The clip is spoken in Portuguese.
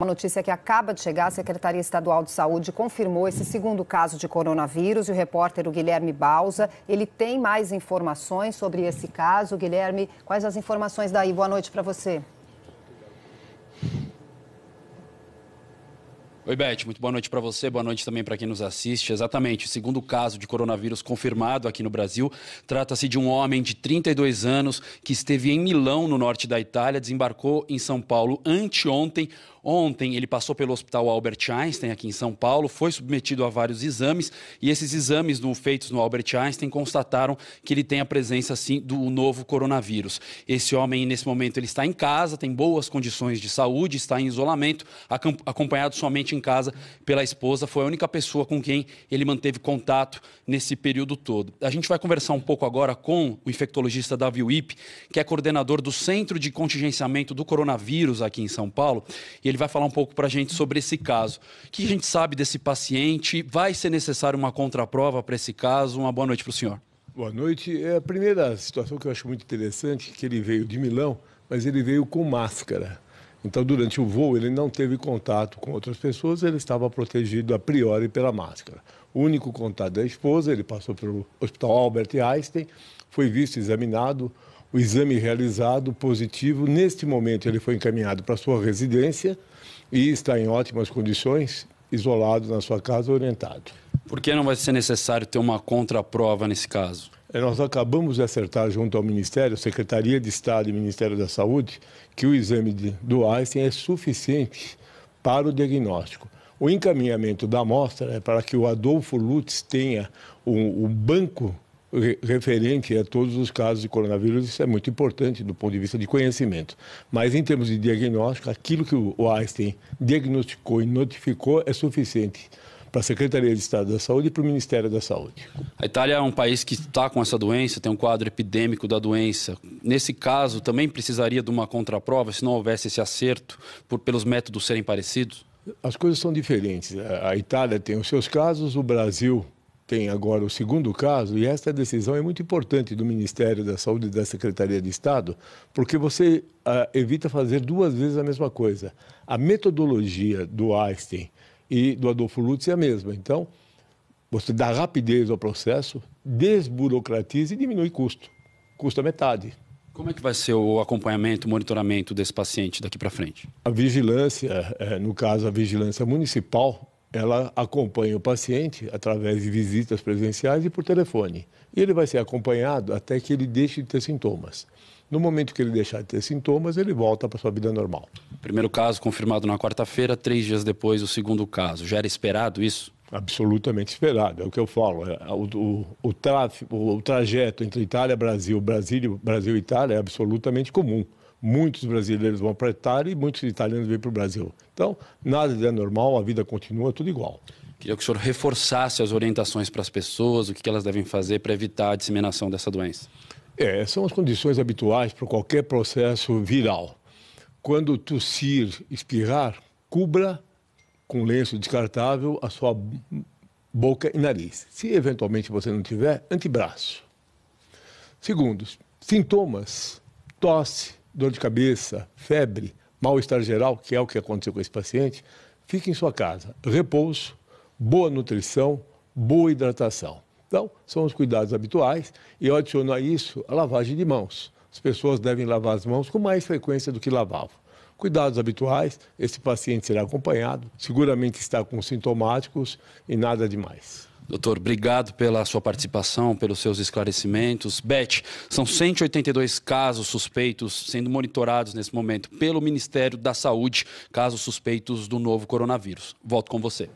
Uma notícia que acaba de chegar, a Secretaria Estadual de Saúde confirmou esse segundo caso de coronavírus e o repórter o Guilherme Bausa, ele tem mais informações sobre esse caso. Guilherme, quais as informações daí? Boa noite para você. Oi, Beth, muito boa noite para você, boa noite também para quem nos assiste. Exatamente, o segundo caso de coronavírus confirmado aqui no Brasil. Trata-se de um homem de 32 anos que esteve em Milão, no norte da Itália, desembarcou em São Paulo anteontem. Ontem ele passou pelo Hospital Albert Einstein, aqui em São Paulo, foi submetido a vários exames e esses exames no, feitos no Albert Einstein constataram que ele tem a presença, sim, do novo coronavírus. Esse homem, nesse momento, ele está em casa, tem boas condições de saúde, está em isolamento, acompanhado somente em casa pela esposa. Foi a única pessoa com quem ele manteve contato nesse período todo. A gente vai conversar um pouco agora com o infectologista Davi Wip, que é coordenador do Centro de Contingenciamento do Coronavírus aqui em São Paulo. ele vai falar um pouco para a gente sobre esse caso. O que a gente sabe desse paciente? Vai ser necessário uma contraprova para esse caso? Uma boa noite para o senhor. Boa noite. É a primeira situação que eu acho muito interessante, que ele veio de Milão, mas ele veio com máscara. Então, durante o voo, ele não teve contato com outras pessoas, ele estava protegido a priori pela máscara. O único contato da esposa, ele passou pelo Hospital Albert Einstein, foi visto, examinado, o exame realizado positivo. Neste momento, ele foi encaminhado para sua residência e está em ótimas condições, isolado na sua casa, orientado. Por que não vai ser necessário ter uma contraprova nesse caso? É, nós acabamos de acertar junto ao Ministério, Secretaria de Estado e Ministério da Saúde, que o exame de, do Einstein é suficiente para o diagnóstico. O encaminhamento da amostra é para que o Adolfo Lutz tenha o um, um banco referente a todos os casos de coronavírus, isso é muito importante do ponto de vista de conhecimento. Mas em termos de diagnóstico, aquilo que o Einstein diagnosticou e notificou é suficiente para a Secretaria de Estado da Saúde e para o Ministério da Saúde. A Itália é um país que está com essa doença, tem um quadro epidêmico da doença. Nesse caso, também precisaria de uma contraprova, se não houvesse esse acerto, por, pelos métodos serem parecidos? As coisas são diferentes. A Itália tem os seus casos, o Brasil tem agora o segundo caso, e esta decisão é muito importante do Ministério da Saúde e da Secretaria de Estado, porque você ah, evita fazer duas vezes a mesma coisa. A metodologia do Einstein e do Adolfo Lutz é a mesma. Então, você dá rapidez ao processo, desburocratiza e diminui custo. Custa metade. Como é que vai ser o acompanhamento, o monitoramento desse paciente daqui para frente? A vigilância, eh, no caso a vigilância municipal, ela acompanha o paciente através de visitas presenciais e por telefone. E ele vai ser acompanhado até que ele deixe de ter sintomas. No momento que ele deixar de ter sintomas, ele volta para sua vida normal. Primeiro caso confirmado na quarta-feira, três dias depois o segundo caso. Já era esperado isso? Absolutamente esperado, é o que eu falo. É, o, o, o, tráfico, o trajeto entre Itália e Brasil, Brasil, Brasil e Itália é absolutamente comum. Muitos brasileiros vão para a Itália e muitos italianos vêm para o Brasil. Então, nada é normal, a vida continua, tudo igual. Queria que o senhor reforçasse as orientações para as pessoas, o que elas devem fazer para evitar a disseminação dessa doença. É, são as condições habituais para qualquer processo viral. Quando tossir, espirrar, cubra com lenço descartável a sua boca e nariz. Se eventualmente você não tiver, antebraço. Segundo, sintomas: tosse, dor de cabeça, febre, mal-estar geral, que é o que aconteceu com esse paciente, fique em sua casa. Repouso, boa nutrição, boa hidratação. Então, são os cuidados habituais e eu adiciono a isso a lavagem de mãos. As pessoas devem lavar as mãos com mais frequência do que lavavam. Cuidados habituais, esse paciente será acompanhado, seguramente está com sintomáticos e nada demais. Doutor, obrigado pela sua participação, pelos seus esclarecimentos. Beth, são 182 casos suspeitos sendo monitorados nesse momento pelo Ministério da Saúde, casos suspeitos do novo coronavírus. Volto com você.